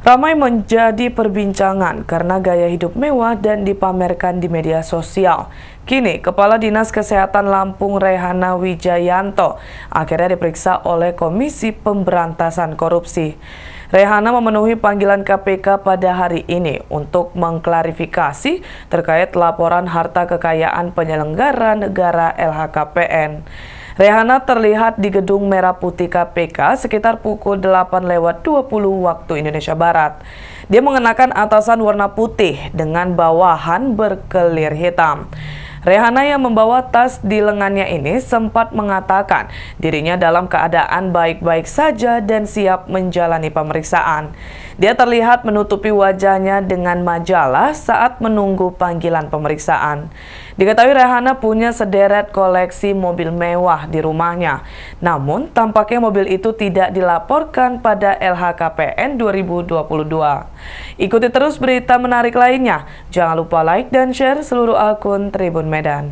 Ramai menjadi perbincangan karena gaya hidup mewah dan dipamerkan di media sosial. Kini, Kepala Dinas Kesehatan Lampung Rehana Wijayanto akhirnya diperiksa oleh Komisi Pemberantasan Korupsi. Rehana memenuhi panggilan KPK pada hari ini untuk mengklarifikasi terkait laporan harta kekayaan penyelenggara negara LHKPN. Rehana terlihat di Gedung Merah Putih KPK sekitar pukul 8 lewat 20 waktu Indonesia Barat. Dia mengenakan atasan warna putih dengan bawahan berkelir hitam. Rehana yang membawa tas di lengannya ini sempat mengatakan dirinya dalam keadaan baik-baik saja dan siap menjalani pemeriksaan. Dia terlihat menutupi wajahnya dengan majalah saat menunggu panggilan pemeriksaan. Diketahui Rehana punya sederet koleksi mobil mewah di rumahnya. Namun, tampaknya mobil itu tidak dilaporkan pada LHKPN 2022. Ikuti terus berita menarik lainnya. Jangan lupa like dan share seluruh akun Tribun Medan.